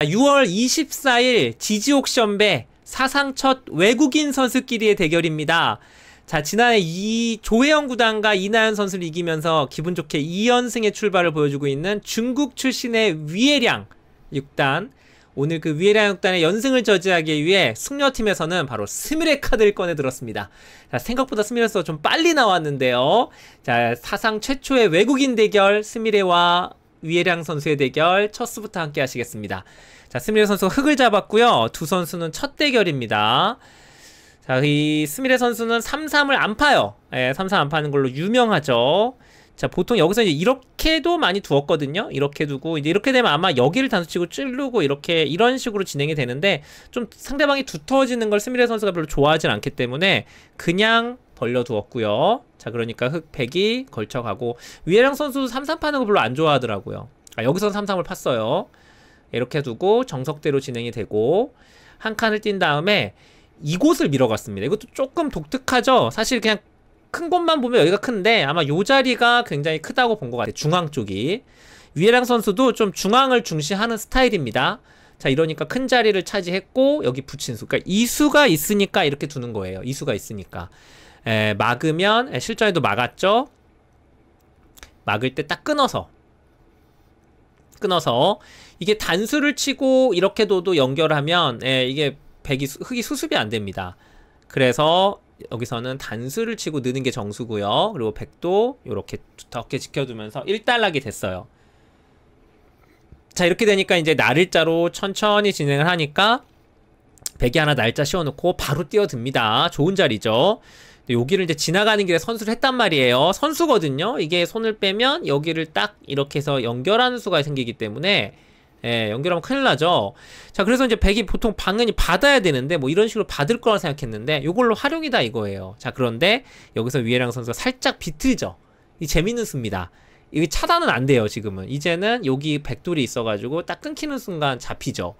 6월 24일 지지옥션배 사상 첫 외국인 선수끼리의 대결입니다. 자 지난해 이 조혜영 구단과 이나연 선수를 이기면서 기분 좋게 2연승의 출발을 보여주고 있는 중국 출신의 위에량 6단 오늘 그위에량 6단의 연승을 저지하기 위해 숙녀팀에서는 바로 스미레 카드를 꺼내들었습니다. 자, 생각보다 스미레스가 좀 빨리 나왔는데요. 자 사상 최초의 외국인 대결 스미레와 위에량 선수의 대결 첫수부터 함께 하시겠습니다. 자, 스미레 선수가 흙을 잡았고요. 두 선수는 첫 대결입니다. 자, 이 스미레 선수는 3-3을 안 파요. 예, 3-3 안 파는 걸로 유명하죠. 자, 보통 여기서 이제 이렇게도 많이 두었거든요. 이렇게 두고, 이제 이렇게 되면 아마 여기를 단수치고 찌르고, 이렇게, 이런 식으로 진행이 되는데, 좀 상대방이 두터워지는 걸 스미레 선수가 별로 좋아하진 않기 때문에, 그냥 벌려두었고요. 자 그러니까 흑백이 걸쳐가고 위에랑 선수 삼삼 파는 거 별로 안 좋아하더라고요. 아, 여기선 삼삼을 팠어요. 이렇게 두고 정석대로 진행이 되고 한 칸을 뛴 다음에 이곳을 밀어갔습니다. 이것도 조금 독특하죠? 사실 그냥 큰 곳만 보면 여기가 큰데 아마 요 자리가 굉장히 크다고 본 것 같아요. 중앙 쪽이. 위에랑 선수도 좀 중앙을 중시하는 스타일입니다. 자 이러니까 큰 자리를 차지했고 여기 붙인 수 그러니까 이수가 있으니까 이렇게 두는 거예요. 이수가 있으니까. 에, 막으면 에, 실전에도 막았죠. 막을 때 딱 끊어서 끊어서 이게 단수를 치고 이렇게도도 연결하면 에, 이게 백이 흙이 수습이 안 됩니다. 그래서 여기서는 단수를 치고 느는 게 정수고요. 그리고 백도 이렇게 두텁게 지켜두면서 1단락이 됐어요. 자 이렇게 되니까 이제 날일자로 천천히 진행을 하니까 백이 하나 날짜 씌워놓고 바로 뛰어듭니다. 좋은 자리죠. 여기를 이제 지나가는 길에 선수를 했단 말이에요. 선수거든요. 이게 손을 빼면 여기를 딱 이렇게 해서 연결하는 수가 생기기 때문에 예, 연결하면 큰일 나죠. 자, 그래서 이제 백이 보통 방은이 받아야 되는데 뭐 이런 식으로 받을 거라 생각했는데 이걸로 활용이다 이거예요. 자, 그런데 여기서 위에랑 선수가 살짝 비틀죠. 이 재밌는 수입니다. 이게 차단은 안 돼요, 지금은. 이제는 여기 백돌이 있어가지고 딱 끊기는 순간 잡히죠.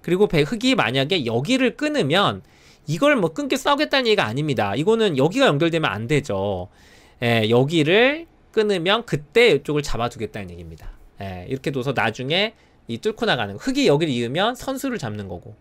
그리고 백 흑이 만약에 여기를 끊으면 이걸 뭐 끊게 써겠다는 얘기가 아닙니다. 이거는 여기가 연결되면 안 되죠. 예, 여기를 끊으면 그때 이쪽을 잡아두겠다는 얘기입니다. 예, 이렇게 둬서 나중에 이 뚫고 나가는 흙이 여기를 이으면 선수를 잡는 거고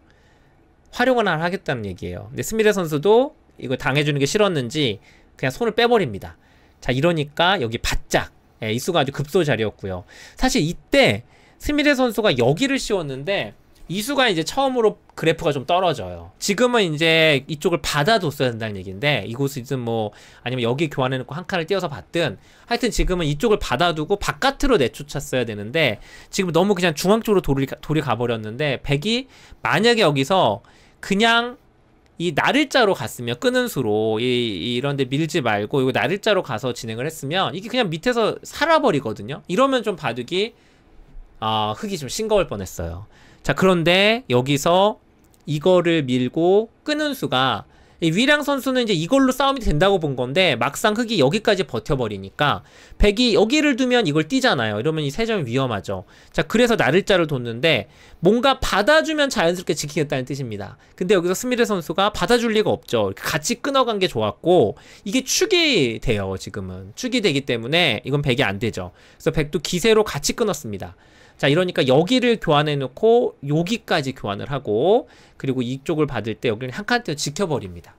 활용을 하겠다는 얘기예요. 근데 스미레 선수도 이거 당해주는 게 싫었는지 그냥 손을 빼버립니다. 자 이러니까 여기 바짝 예, 이수가 아주 급소 자리였고요. 사실 이때 스미레 선수가 여기를 씌웠는데 이수가 이제 처음으로 그래프가 좀 떨어져요. 지금은 이제 이쪽을 받아뒀어야 된다는 얘기인데 이곳이든 뭐 아니면 여기 교환해놓고 한 칸을 띄어서 봤든 하여튼 지금은 이쪽을 받아두고 바깥으로 내쫓았어야 되는데 지금 너무 그냥 중앙 쪽으로 돌이, 돌이 가버렸는데 백이 만약에 여기서 그냥 이 나를자로 갔으면 끄는 수로 이, 이런데 밀지 말고 이거 나를자로 가서 진행을 했으면 이게 그냥 밑에서 살아버리거든요. 이러면 좀 바둑이 아 어, 흙이 좀 싱거울 뻔했어요. 자, 그런데 여기서 이거를 밀고 끄는 수가 위량 선수는 이제 이걸로 싸움이 된다고 본 건데 막상 흑이 여기까지 버텨버리니까 백이 여기를 두면 이걸 뛰잖아요. 이러면 이 세 점이 위험하죠. 자 그래서 나를자를 뒀는데 뭔가 받아주면 자연스럽게 지키겠다는 뜻입니다. 근데 여기서 스미레 선수가 받아줄 리가 없죠. 같이 끊어간 게 좋았고 이게 축이 돼요. 지금은 축이 되기 때문에 이건 백이 안 되죠. 그래서 백도 기세로 같이 끊었습니다. 자 이러니까 여기를 교환해 놓고 여기까지 교환을 하고 그리고 이쪽을 받을 때 여기는 한칸 떼어 지켜버립니다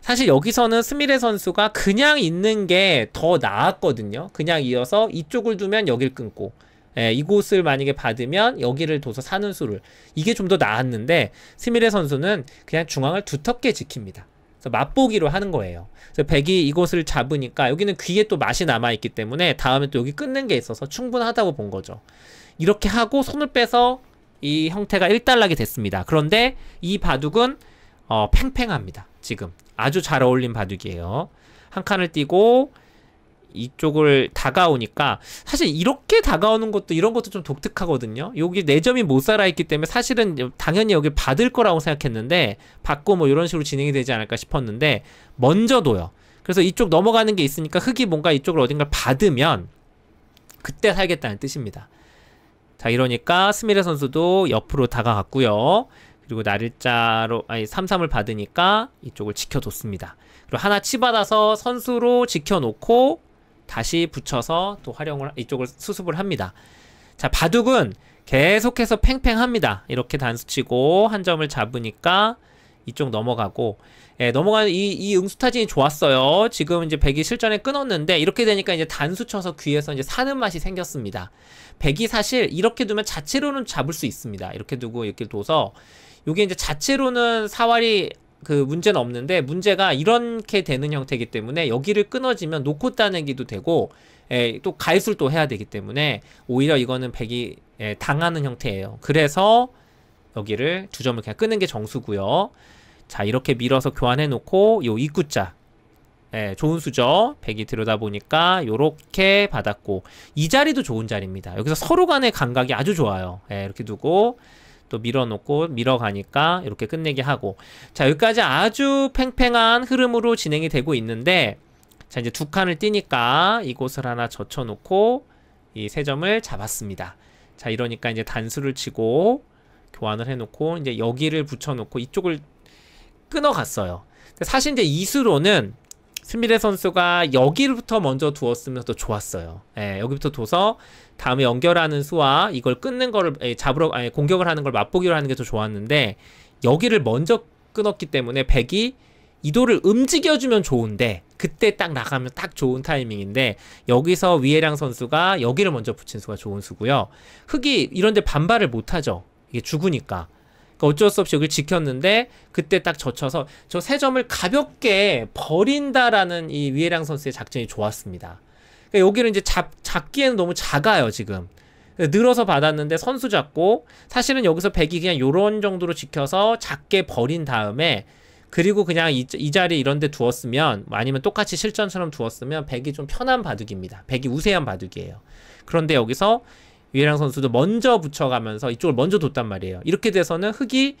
사실 여기서는 스미레 선수가 그냥 있는 게 더 나았거든요 그냥 이어서 이쪽을 두면 여길 끊고 예, 이곳을 만약에 받으면 여기를 둬서 사는 수를 이게 좀 더 나았는데 스미레 선수는 그냥 중앙을 두텁게 지킵니다 맛보기로 하는 거예요. 그래서 백이 이곳을 잡으니까 여기는 귀에 또 맛이 남아있기 때문에 다음에 또 여기 끊는 게 있어서 충분하다고 본 거죠. 이렇게 하고 손을 빼서 이 형태가 일단락이 됐습니다. 그런데 이 바둑은 어, 팽팽합니다. 지금 아주 잘 어울린 바둑이에요. 한 칸을 띄고 이쪽을 다가오니까 사실 이렇게 다가오는 것도 이런 것도 좀 독특하거든요. 여기 네 점이 못 살아있기 때문에 사실은 당연히 여기 받을 거라고 생각했는데 받고 뭐 이런 식으로 진행이 되지 않을까 싶었는데 먼저 둬요. 그래서 이쪽 넘어가는 게 있으니까 흙이 뭔가 이쪽을 어딘가 받으면 그때 살겠다는 뜻입니다. 자 이러니까 스미레 선수도 옆으로 다가갔고요. 그리고 날일자로 아니 삼삼을 받으니까 이쪽을 지켜뒀습니다 그리고 하나 치받아서 선수로 지켜놓고 다시 붙여서 또 활용을 이쪽을 수습을 합니다. 자 바둑은 계속해서 팽팽합니다. 이렇게 단수치고 한 점을 잡으니까 이쪽 넘어가고 예, 넘어가는 이, 이 응수 타진이 좋았어요. 지금 이제 백이 실전에 끊었는데 이렇게 되니까 이제 단수 쳐서 귀에서 이제 사는 맛이 생겼습니다. 백이 사실 이렇게 두면 자체로는 잡을 수 있습니다. 이렇게 두고 이렇게 둬서 요게 이제 자체로는 사활이 그 문제는 없는데 문제가 이렇게 되는 형태이기 때문에 여기를 끊어지면 놓고 따내기도 되고 예, 또 가입술 또 해야 되기 때문에 오히려 이거는 백이 예, 당하는 형태예요. 그래서 여기를 두 점을 그냥 끄는 게 정수고요. 자 이렇게 밀어서 교환해 놓고 요 입구자 예, 좋은 수죠. 100이 들여다 보니까 요렇게 받았고 이 자리도 좋은 자리입니다. 여기서 서로 간의 감각이 아주 좋아요. 예, 이렇게 두고 또 밀어놓고 밀어가니까 이렇게 끝내게 하고 자 여기까지 아주 팽팽한 흐름으로 진행이 되고 있는데 자 이제 두 칸을 띄니까 이곳을 하나 젖혀놓고 이 세 점을 잡았습니다. 자 이러니까 이제 단수를 치고 교환을 해놓고 이제 여기를 붙여놓고 이쪽을 끊어갔어요. 사실 이제 이수로는 스미레 선수가 여기부터 먼저 두었으면 더 좋았어요. 예, 여기부터 둬서 다음에 연결하는 수와 이걸 끊는 거를 예, 잡으러 아니, 공격을 하는 걸 맛보기로 하는 게 더 좋았는데 여기를 먼저 끊었기 때문에 백이 이도를 움직여주면 좋은데 그때 딱 나가면 딱 좋은 타이밍인데 여기서 위에랑 선수가 여기를 먼저 붙인 수가 좋은 수고요. 흑이 이런데 반발을 못하죠. 이게 죽으니까. 그러니까 어쩔 수 없이 여기 지켰는데 그때 딱 젖혀서 저 세 점을 가볍게 버린다라는 이 위에랑 선수의 작전이 좋았습니다. 그러니까 여기를 이제 잡, 잡기에는 너무 작아요 지금. 늘어서 받았는데 선수 잡고 사실은 여기서 백이 그냥 요런 정도로 지켜서 작게 버린 다음에 그리고 그냥 이, 이 자리 이런 데 두었으면 아니면 똑같이 실전처럼 두었으면 백이 좀 편한 바둑입니다. 백이 우세한 바둑이에요. 그런데 여기서 유해랑 선수도 먼저 붙여가면서 이쪽을 먼저 뒀단 말이에요. 이렇게 돼서는 흑이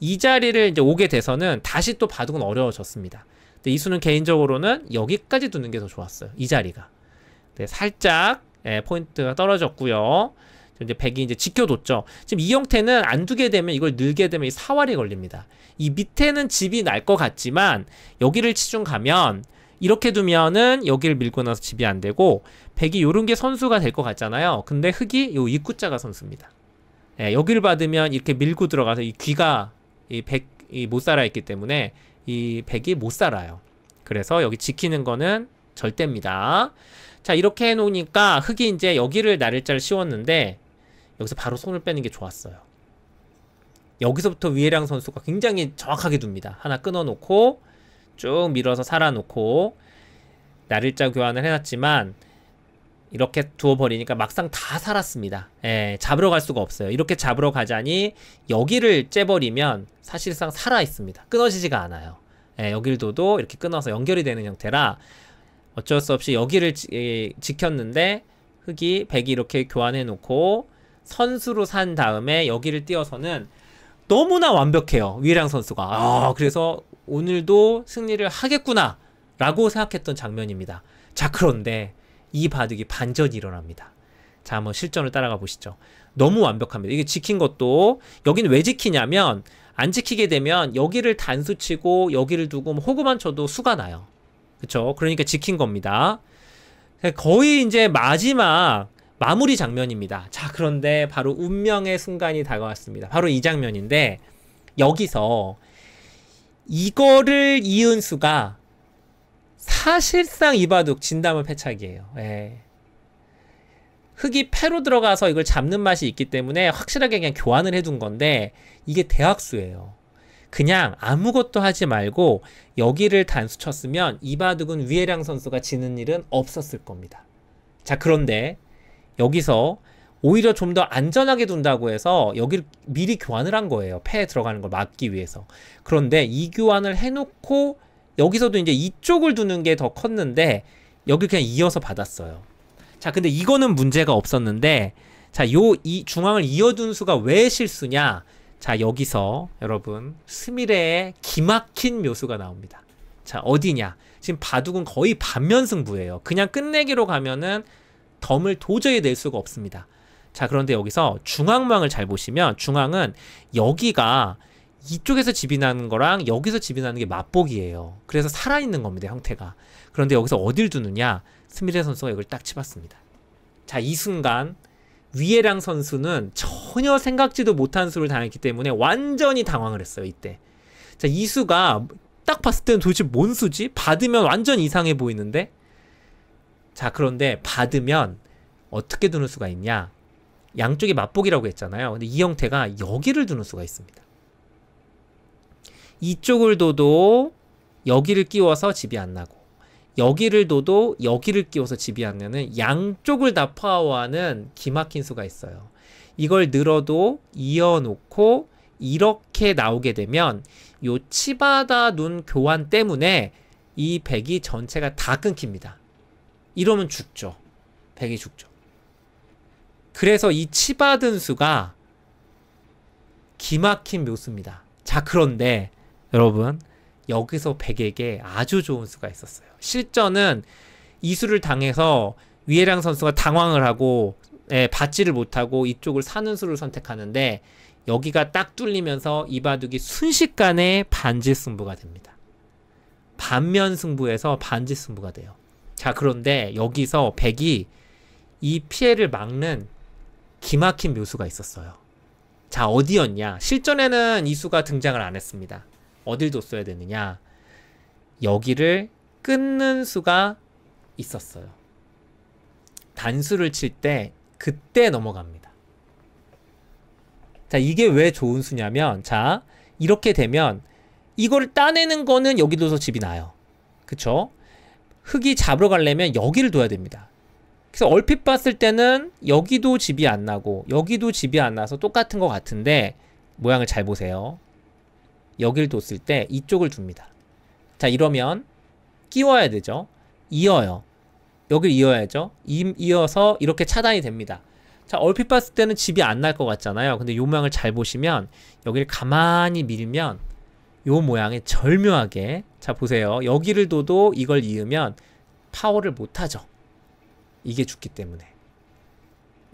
이 자리를 이제 오게 돼서는 다시 또 바둑은 어려워졌습니다. 근데 이수는 개인적으로는 여기까지 두는 게 더 좋았어요. 이 자리가. 네, 살짝 예, 포인트가 떨어졌고요. 이제 백이 이제 지켜뒀죠. 지금 이 형태는 안 두게 되면 이걸 늘게 되면 이 사활이 걸립니다. 이 밑에는 집이 날 것 같지만 여기를 치중 가면 이렇게 두면은 여기를 밀고 나서 집이 안 되고 백이 요런 게 선수가 될 것 같잖아요. 근데 흑이 요 입구자가 선수입니다. 예, 여기를 받으면 이렇게 밀고 들어가서 이 귀가 이 백이 못 살아 있기 때문에 이 백이 못 살아요. 그래서 여기 지키는 거는 절대입니다. 자 이렇게 해놓으니까 흑이 이제 여기를 나를자를 씌웠는데 여기서 바로 손을 빼는 게 좋았어요. 여기서부터 위에랑 선수가 굉장히 정확하게 둡니다. 하나 끊어놓고 쭉 밀어서 살아놓고 날일자 교환을 해놨지만 이렇게 두어버리니까 막상 다 살았습니다. 예, 잡으러 갈 수가 없어요. 이렇게 잡으러 가자니 여기를 째버리면 사실상 살아있습니다. 끊어지지가 않아요. 예, 여길 둬도 이렇게 끊어서 연결이 되는 형태라 어쩔 수 없이 여기를 지, 예, 켰는데 흙이 백이 이렇게 교환해 놓고 선수로 산 다음에 여기를 띄어서는 너무나 완벽해요. 위량 선수가. 아, 그래서 오늘도 승리를 하겠구나 라고 생각했던 장면입니다. 자 그런데 이 바둑이 반전이 일어납니다. 자 한번 실전을 따라가 보시죠. 너무 완벽합니다. 이게 지킨 것도 여기는 왜 지키냐면 안 지키게 되면 여기를 단수 치고 여기를 두고 뭐 호구만 쳐도 수가 나요. 그쵸? 그러니까 지킨 겁니다. 네, 거의 이제 마지막 마무리 장면입니다. 자, 그런데 바로 운명의 순간이 다가왔습니다. 바로 이 장면인데 여기서 이거를 이은수가 사실상 이바둑 진담을 패착이에요. 예. 흙이 패로 들어가서 이걸 잡는 맛이 있기 때문에 확실하게 그냥 교환을 해둔 건데 이게 대학수예요. 그냥 아무것도 하지 말고 여기를 단수 쳤으면 이바둑은 위에량 선수가 지는 일은 없었을 겁니다. 자 그런데 여기서 오히려 좀 더 안전하게 둔다고 해서 여기를 미리 교환을 한 거예요. 폐에 들어가는 걸 막기 위해서. 그런데 이 교환을 해놓고 여기서도 이제 이쪽을 두는 게 더 컸는데 여기 그냥 이어서 받았어요. 자, 근데 이거는 문제가 없었는데 자, 요 이 중앙을 이어둔 수가 왜 실수냐? 자, 여기서 여러분 스미레의 기막힌 묘수가 나옵니다. 자, 어디냐? 지금 바둑은 거의 반면 승부예요. 그냥 끝내기로 가면은 덤을 도저히 낼 수가 없습니다. 자 그런데 여기서 중앙망을 잘 보시면 중앙은 여기가 이쪽에서 집이 나는 거랑 여기서 집이 나는 게 맞복이에요. 그래서 살아있는 겁니다, 형태가. 그런데 여기서 어딜 두느냐? 스미레 선수가 이걸 딱 치봤습니다. 자, 이 순간 위에랑 선수는 전혀 생각지도 못한 수를 당했기 때문에 완전히 당황을 했어요, 이때. 자, 이 수가 딱 봤을 때는 도대체 뭔 수지? 받으면 완전 이상해 보이는데? 자, 그런데 받으면 어떻게 두는 수가 있냐? 양쪽이 맞보기라고 했잖아요. 근데 이 형태가 여기를 두는 수가 있습니다. 이쪽을 둬도 여기를 끼워서 집이 안 나고 여기를 둬도 여기를 끼워서 집이 안 나는 양쪽을 다 파워하는 기막힌 수가 있어요. 이걸 늘어도 이어놓고 이렇게 나오게 되면 요 치바다 눈 교환 때문에 이 백이 전체가 다 끊깁니다. 이러면 죽죠. 백이 죽죠. 그래서 이 치바든수가 기막힌 묘수입니다. 자 그런데 여러분 여기서 백에게 아주 좋은 수가 있었어요. 실전은 이수를 당해서 위에랑 선수가 당황을 하고 예, 받지를 못하고 이쪽을 사는 수를 선택하는데 여기가 딱 뚫리면서 이 바둑이 순식간에 반지 승부가 됩니다. 반면 승부에서 반지 승부가 돼요. 자 그런데 여기서 백이 이 피해를 막는 기막힌 묘수가 있었어요. 자, 어디였냐? 실전에는 이수가 등장을 안 했습니다. 어딜 뒀어야 되느냐? 여기를 끊는 수가 있었어요. 단수를 칠 때 그때 넘어갑니다. 자, 이게 왜 좋은 수냐면 자, 이렇게 되면 이걸 따내는 거는 여기 둬서 집이 나요. 그쵸? 흙이 잡으러 가려면 여기를 둬야 됩니다. 그래서 얼핏 봤을 때는 여기도 집이 안 나고 여기도 집이 안 나서 똑같은 것 같은데 모양을 잘 보세요. 여길 뒀을 때 이쪽을 둡니다자 이러면 끼워야 되죠. 이어요. 여길 이어야죠. 이, 이어서 이렇게 차단이 됩니다. 자 얼핏 봤을 때는 집이 안 날 것 같잖아요. 근데 요 모양을 잘 보시면 여기를 가만히 밀면 요 모양에 절묘하게 자 보세요. 여기를 둬도 이걸 이으면 파워를 못하죠. 이게 죽기 때문에.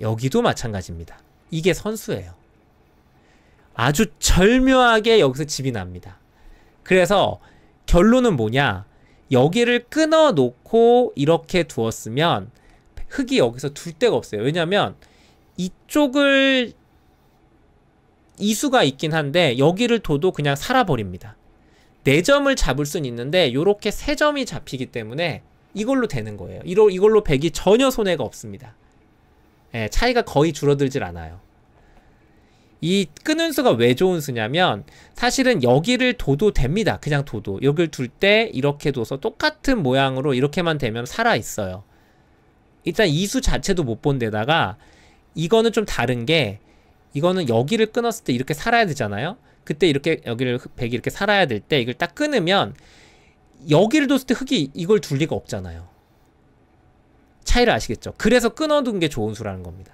여기도 마찬가지입니다. 이게 선수예요. 아주 절묘하게 여기서 집이 납니다. 그래서 결론은 뭐냐? 여기를 끊어 놓고 이렇게 두었으면 흙이 여기서 둘 데가 없어요. 왜냐면 이쪽을 이수가 있긴 한데 여기를 둬도 그냥 살아버립니다. 4점을 잡을 순 있는데 이렇게 3점이 잡히기 때문에 이걸로 되는 거예요. 이로, 이걸로 100이 전혀 손해가 없습니다. 예, 차이가 거의 줄어들질 않아요. 이 끊은 수가 왜 좋은 수냐면 사실은 여기를 둬도 됩니다. 그냥 둬도. 여기를 둘 때 이렇게 둬서 똑같은 모양으로 이렇게만 되면 살아있어요. 일단 이 수 자체도 못 본 데다가 이거는 좀 다른 게 이거는 여기를 끊었을 때 이렇게 살아야 되잖아요. 그때 이렇게 여기를 1 0 0이 이렇게 살아야 될 때 이걸 딱 끊으면 여기를 뒀을 때 흙이 이걸 둘 리가 없잖아요. 차이를 아시겠죠? 그래서 끊어둔 게 좋은 수라는 겁니다.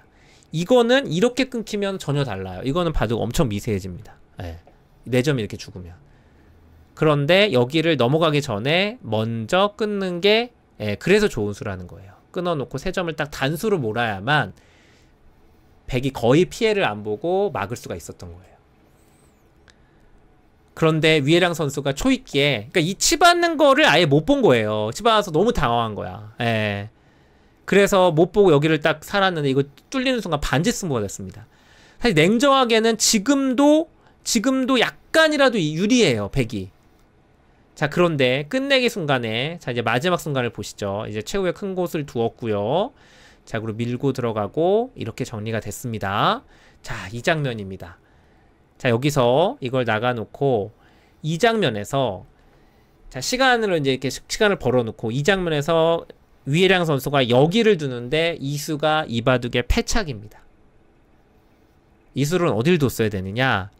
이거는 이렇게 끊기면 전혀 달라요. 이거는 바둑 엄청 미세해집니다. 예. 네. 4점 이렇게 죽으면. 그런데 여기를 넘어가기 전에 먼저 끊는 게 예, 그래서 좋은 수라는 거예요. 끊어놓고 3점을딱 단수로 몰아야만 백이 거의 피해를 안 보고 막을 수가 있었던 거예요. 그런데 위에랑 선수가 초입기에 그러니까 이 치받는 거를 아예 못 본 거예요. 치받아서 너무 당황한 거야. 예. 그래서 못 보고 여기를 딱 살았는데 이거 뚫리는 순간 반지 승부가 됐습니다. 사실 냉정하게는 지금도 지금도 약간이라도 유리해요. 백이. 자 그런데 끝내기 순간에 자 이제 마지막 순간을 보시죠. 이제 최후의 큰 곳을 두었고요. 자 그리고 밀고 들어가고 이렇게 정리가 됐습니다. 자 이 장면입니다. 자 여기서 이걸 나가놓고 이 장면에서 자 시간으로 이제 이렇게 시간을 벌어놓고 이 장면에서 위해량 선수가 여기를 두는데 이수가 이바둑의 패착입니다. 이수는 어딜 뒀어야 되느냐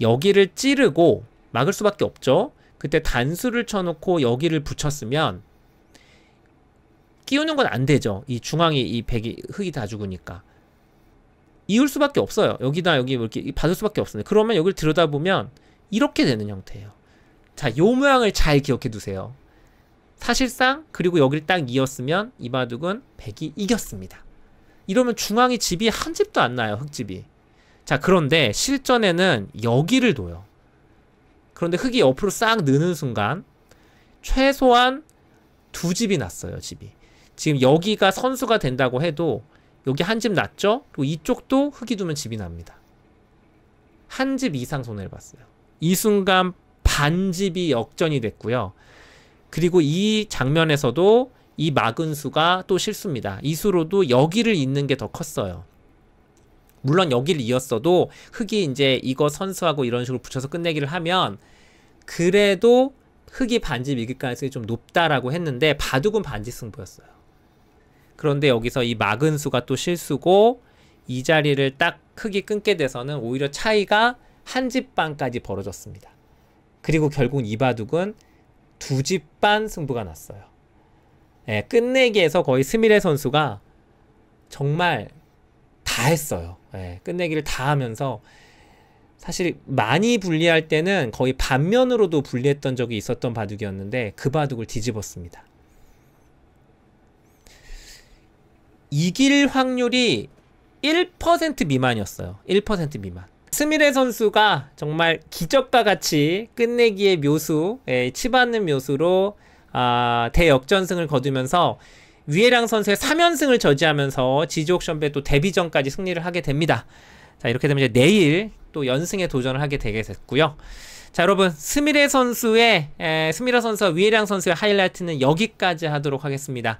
여기를 찌르고 막을 수밖에 없죠. 그때 단수를 쳐놓고 여기를 붙였으면 끼우는 건 안 되죠. 이 중앙이 이 백이 흙이 다 죽으니까. 이을 수밖에 없어요. 여기다 여기 뭐 이렇게 받을 수밖에 없어요. 그러면 여기를 들여다보면 이렇게 되는 형태예요. 자, 요 모양을 잘 기억해 두세요. 사실상 그리고 여기를딱 이었으면 이 바둑은 백이 이겼습니다. 이러면 중앙이 집이 한 집도 안 나요. 흙집이. 자 그런데 실전에는 여기를 둬요. 그런데 흙이 옆으로 싹 느는 순간 최소한 두 집이 났어요. 집이. 지금 여기가 선수가 된다고 해도 여기 한 집 났죠? 그리고 이쪽도 흙이 두면 집이 납니다. 한 집 이상 손해를 봤어요. 이 순간 반집이 역전이 됐고요. 그리고 이 장면에서도 이 막은 수가 또 실수입니다. 이 수로도 여기를 잇는 게 더 컸어요. 물론 여기를 이었어도 흙이 이제 이거 선수하고 이런 식으로 붙여서 끝내기를 하면 그래도 흙이 반집 이길 가능성이 좀 높다라고 했는데 바둑은 반지 승부였어요. 그런데 여기서 이 막은 수가 또 실수고 이 자리를 딱 크게 끊게 돼서는 오히려 차이가 한 집 반까지 벌어졌습니다. 그리고 결국 이 바둑은 두 집 반 승부가 났어요. 예, 끝내기에서 거의 스미레 선수가 정말 다 했어요. 예, 끝내기를 다 하면서 사실 많이 불리할 때는 거의 반면으로도 불리했던 적이 있었던 바둑이었는데 그 바둑을 뒤집었습니다. 이길 확률이 1% 미만이었어요. 1% 미만. 스미레 선수가 정말 기적과 같이 끝내기의 묘수, 예, 치받는 묘수로 아, 대역전승을 거두면서 위에랑 선수의 3연승을 저지하면서 지지옥션배 또 데뷔전까지 승리를 하게 됩니다. 자 이렇게 되면 이제 내일 또 연승에 도전을 하게 되게 됐고요. 자 여러분 스미레 선수의 에, 스미레 선수와 위에랑 선수의 하이라이트는 여기까지 하도록 하겠습니다.